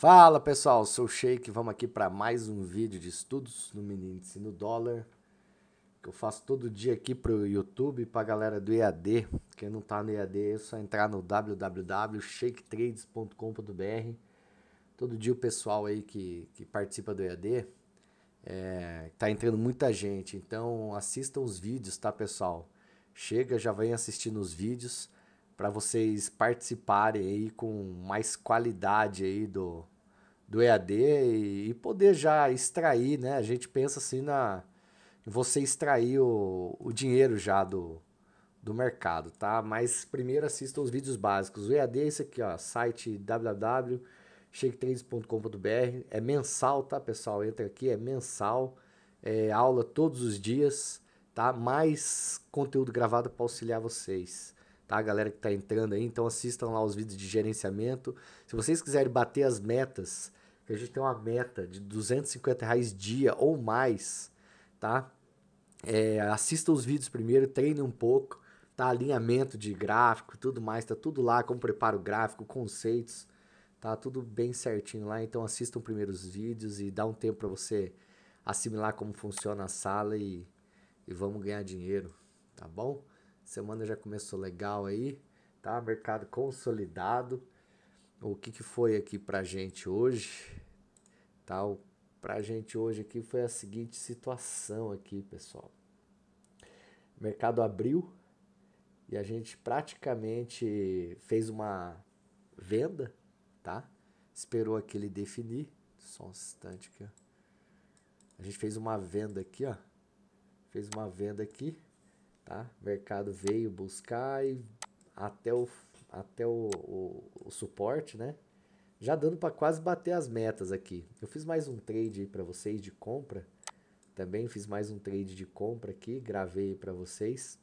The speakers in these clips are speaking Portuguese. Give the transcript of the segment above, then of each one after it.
Fala pessoal, sou o Sheik, vamos aqui para mais um vídeo de estudos no Miníndice no Dólar, que eu faço todo dia aqui para o YouTube, para a galera do EAD, quem não tá no EAD é só entrar no www.shaketrades.com.br, todo dia o pessoal aí que, que participa do EAD, é, tá entrando muita gente, então assistam os vídeos, tá pessoal? Chega, já vem assistindo os vídeos, para vocês participarem aí com mais qualidade aí do, do EAD e, e poder já extrair, né? A gente pensa assim na você extrair o, o dinheiro já do, do mercado, tá? Mas primeiro assista os vídeos básicos. O EAD é esse aqui, ó, site wwwshake É mensal, tá, pessoal? Entra aqui, é mensal. É aula todos os dias, tá? Mais conteúdo gravado para auxiliar vocês. Tá, a galera que está entrando aí, então assistam lá os vídeos de gerenciamento. Se vocês quiserem bater as metas que a gente tem uma meta de 250 reais dia ou mais, tá? É, assista os vídeos primeiro, treine um pouco, tá? Alinhamento de gráfico, tudo mais, tá tudo lá, como preparo gráfico, conceitos, tá tudo bem certinho lá. Então assistam primeiro os vídeos e dá um tempo para você assimilar como funciona a sala e, e vamos ganhar dinheiro, tá bom? Semana já começou legal aí, tá? Mercado consolidado o que, que foi aqui para gente hoje, tal. Para gente hoje aqui foi a seguinte situação aqui, pessoal. O mercado abriu e a gente praticamente fez uma venda, tá? Esperou aquele definir. Só um instante aqui. Ó. A gente fez uma venda aqui, ó. Fez uma venda aqui, tá? O mercado veio buscar e até o até o, o, o suporte, né? Já dando para quase bater as metas aqui. Eu fiz mais um trade para vocês de compra. Também fiz mais um trade de compra aqui, gravei para vocês,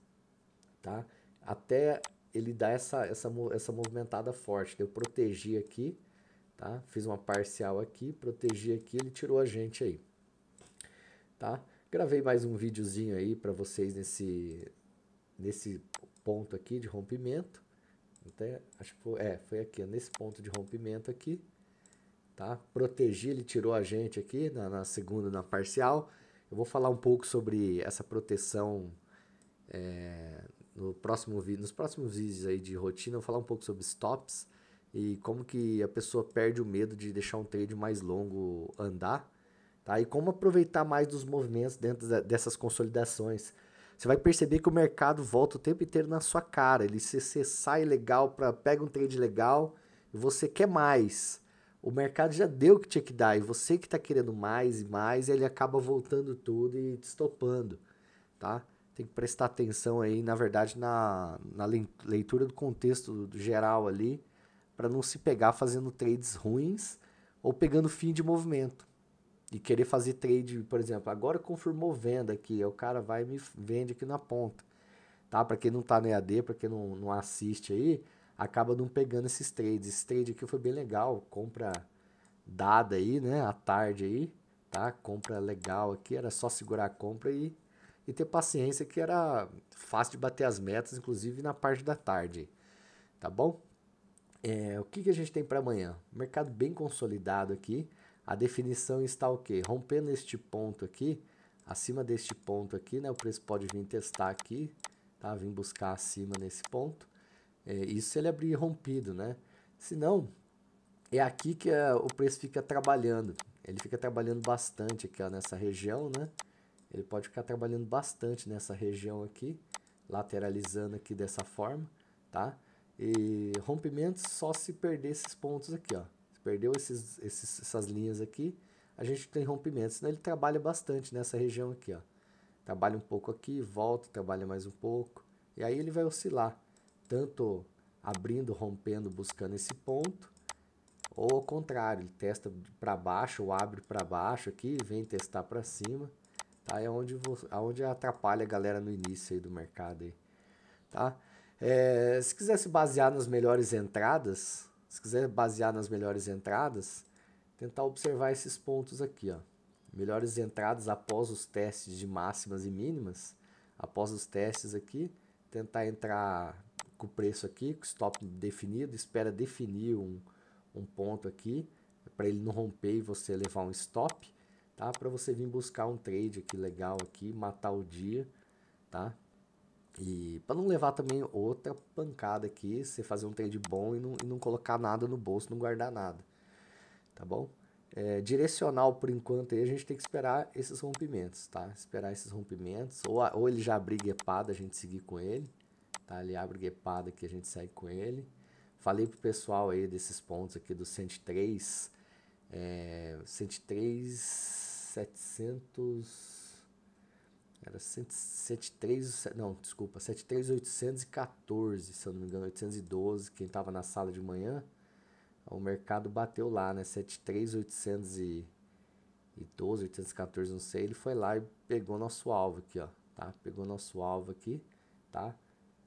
tá? Até ele dar essa, essa, essa movimentada forte. Eu protegi aqui, tá? Fiz uma parcial aqui, protegi aqui, ele tirou a gente aí, tá? Gravei mais um videozinho aí para vocês nesse, nesse ponto aqui de rompimento, até, então, acho que foi, é, foi aqui, nesse ponto de rompimento aqui. Tá? Protegi, ele tirou a gente aqui na, na segunda, na parcial. Eu vou falar um pouco sobre essa proteção é, no próximo vídeo nos próximos vídeos aí de rotina. Eu vou falar um pouco sobre stops e como que a pessoa perde o medo de deixar um trade mais longo andar. Tá? E como aproveitar mais dos movimentos dentro dessas consolidações você vai perceber que o mercado volta o tempo inteiro na sua cara. Ele se você sai legal para pega um trade legal e você quer mais. O mercado já deu o que tinha que dar e você que está querendo mais e mais, ele acaba voltando tudo e te estopando, tá? Tem que prestar atenção aí, na verdade, na, na leitura do contexto geral ali, para não se pegar fazendo trades ruins ou pegando fim de movimento. E querer fazer trade, por exemplo, agora confirmou venda aqui, o cara vai e me vende aqui na ponta. Tá? Para quem não tá na EAD, para quem não, não assiste aí, acaba não pegando esses trades. Esse trade aqui foi bem legal, compra dada aí, né, à tarde aí, tá? Compra legal aqui, era só segurar a compra e, e ter paciência que era fácil de bater as metas, inclusive na parte da tarde. Tá bom? É, o que, que a gente tem para amanhã? Mercado bem consolidado aqui. A definição está o quê? Rompendo este ponto aqui, acima deste ponto aqui, né? O preço pode vir testar aqui, tá? Vim buscar acima nesse ponto. É, isso ele abrir rompido, né? Se não, é aqui que a, é, o preço fica trabalhando. Ele fica trabalhando bastante aqui, ó, nessa região, né? Ele pode ficar trabalhando bastante nessa região aqui, lateralizando aqui dessa forma, tá? E rompimento só se perder esses pontos aqui, ó perdeu esses, esses, essas linhas aqui, a gente tem rompimentos. Né? Ele trabalha bastante nessa região aqui, ó. Trabalha um pouco aqui, volta, trabalha mais um pouco. E aí ele vai oscilar, tanto abrindo, rompendo, buscando esse ponto, ou ao contrário, ele testa para baixo, ou abre para baixo aqui, vem testar para cima. Tá? É onde, onde atrapalha a galera no início aí do mercado. Aí, tá? É, se quiser se basear nas melhores entradas, se quiser basear nas melhores entradas, tentar observar esses pontos aqui, ó. Melhores entradas após os testes de máximas e mínimas. Após os testes aqui, tentar entrar com o preço aqui, com o stop definido, espera definir um, um ponto aqui, para ele não romper e você levar um stop, tá? Para você vir buscar um trade aqui legal aqui, matar o dia, tá? E para não levar também outra pancada aqui, você fazer um trade bom e não, e não colocar nada no bolso, não guardar nada. Tá bom? É, direcional por enquanto aí, a gente tem que esperar esses rompimentos, tá? Esperar esses rompimentos, ou, a, ou ele já abrir guepada, a gente seguir com ele, tá? Ele abre guepada que a gente segue com ele. Falei pro pessoal aí desses pontos aqui do 103, é, 103, 700 era 73, não, desculpa, 73814, se eu não me engano, 812, quem estava na sala de manhã, o mercado bateu lá, né? 73812, 814, não sei, ele foi lá e pegou nosso alvo aqui, ó, tá? Pegou nosso alvo aqui, tá?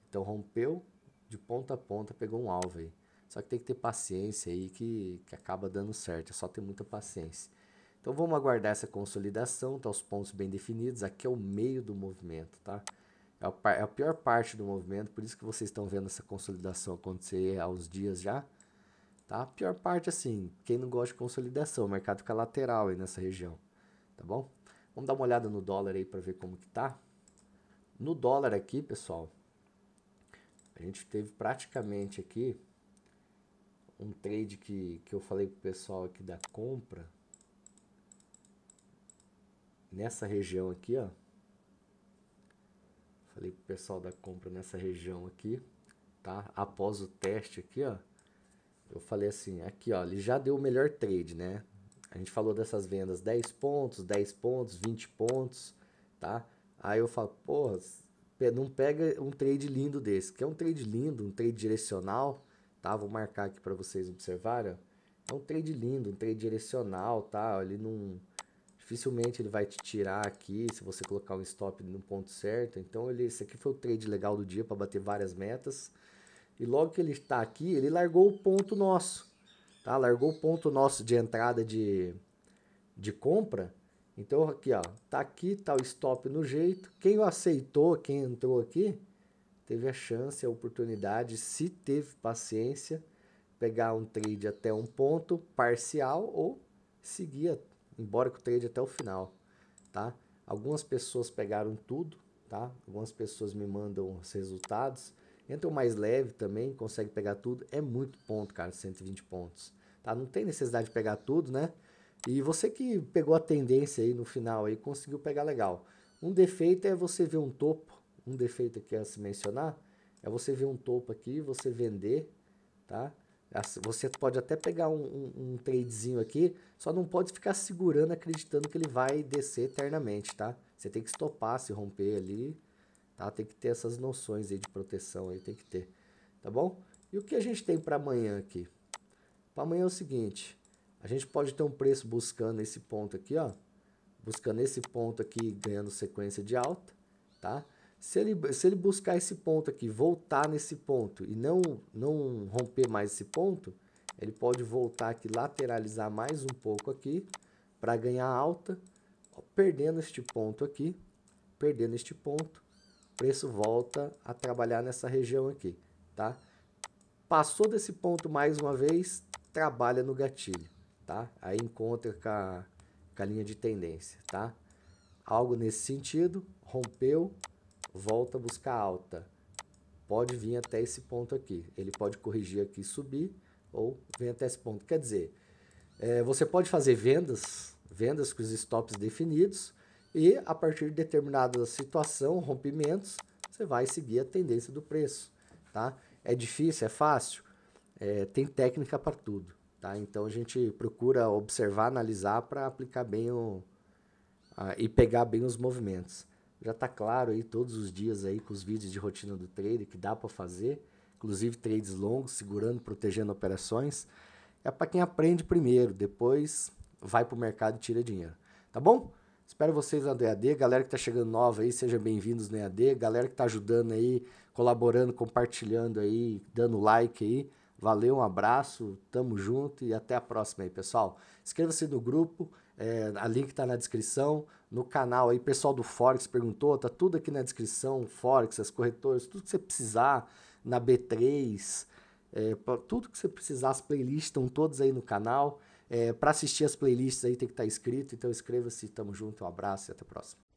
Então rompeu de ponta a ponta, pegou um alvo aí. Só que tem que ter paciência aí que, que acaba dando certo, é só ter muita paciência. Então vamos aguardar essa consolidação, tá os pontos bem definidos, aqui é o meio do movimento, tá? É a, é a pior parte do movimento, por isso que vocês estão vendo essa consolidação acontecer há uns dias já, tá? A pior parte assim, quem não gosta de consolidação, o mercado fica lateral aí nessa região, tá bom? Vamos dar uma olhada no dólar aí para ver como que tá. No dólar aqui, pessoal, a gente teve praticamente aqui um trade que, que eu falei pro pessoal aqui da compra, nessa região aqui, ó. Falei pro pessoal da compra nessa região aqui, tá? Após o teste aqui, ó. Eu falei assim, aqui, ó, ele já deu o melhor trade, né? A gente falou dessas vendas 10 pontos, 10 pontos, 20 pontos, tá? Aí eu falo, porra, não pega um trade lindo desse, que é um trade lindo, um trade direcional, tá? Vou marcar aqui para vocês observarem, É um trade lindo, um trade direcional, tá? Ele não Dificilmente ele vai te tirar aqui se você colocar um stop no ponto certo. Então ele, esse aqui foi o trade legal do dia para bater várias metas. E logo que ele está aqui, ele largou o ponto nosso. Tá? Largou o ponto nosso de entrada de, de compra. Então aqui, ó, tá aqui, tá o stop no jeito. Quem aceitou, quem entrou aqui, teve a chance, a oportunidade, se teve paciência, pegar um trade até um ponto parcial ou seguir embora que o trade até o final, tá? Algumas pessoas pegaram tudo, tá? Algumas pessoas me mandam os resultados. Entra o mais leve também, consegue pegar tudo. É muito ponto, cara, 120 pontos. Tá? Não tem necessidade de pegar tudo, né? E você que pegou a tendência aí no final aí, conseguiu pegar legal. Um defeito é você ver um topo, um defeito que eu se mencionar, é você ver um topo aqui, você vender, tá? Você pode até pegar um, um, um, tradezinho aqui, só não pode ficar segurando, acreditando que ele vai descer eternamente, tá? Você tem que estopar, se romper ali, tá? Tem que ter essas noções aí de proteção aí, tem que ter, tá bom? E o que a gente tem para amanhã aqui? Para amanhã é o seguinte, a gente pode ter um preço buscando esse ponto aqui, ó, buscando esse ponto aqui, ganhando sequência de alta, tá? Se ele, se ele buscar esse ponto aqui, voltar nesse ponto e não, não romper mais esse ponto, ele pode voltar aqui, lateralizar mais um pouco aqui para ganhar alta, ó, perdendo este ponto aqui, perdendo este ponto, preço volta a trabalhar nessa região aqui, tá? Passou desse ponto mais uma vez, trabalha no gatilho, tá? Aí encontra com a, com a linha de tendência, tá? Algo nesse sentido, rompeu, volta a buscar alta. Pode vir até esse ponto aqui. Ele pode corrigir aqui, subir, ou vem até esse ponto. Quer dizer, é, você pode fazer vendas, vendas com os stops definidos, e a partir de determinada situação, rompimentos, você vai seguir a tendência do preço, tá? É difícil, é fácil, é, tem técnica para tudo, tá? Então a gente procura observar, analisar para aplicar bem o, a, e pegar bem os movimentos já está claro aí todos os dias aí com os vídeos de rotina do trader que dá para fazer, inclusive trades longos, segurando, protegendo operações. É para quem aprende primeiro, depois vai para o mercado e tira dinheiro. Tá bom? Espero vocês do EAD. Galera que está chegando nova aí, sejam bem-vindos no EAD. Galera que está ajudando aí, colaborando, compartilhando aí, dando like aí. Valeu, um abraço, tamo junto e até a próxima aí, pessoal. Inscreva-se no grupo, é, a link está na descrição, no canal aí, pessoal do Forex perguntou, tá tudo aqui na descrição, Forex, as corretoras, tudo que você precisar, na B3, é, tudo que você precisar, as playlists estão todas aí no canal, é, para assistir as playlists aí tem que estar tá inscrito, então inscreva-se, tamo junto, um abraço e até a próxima.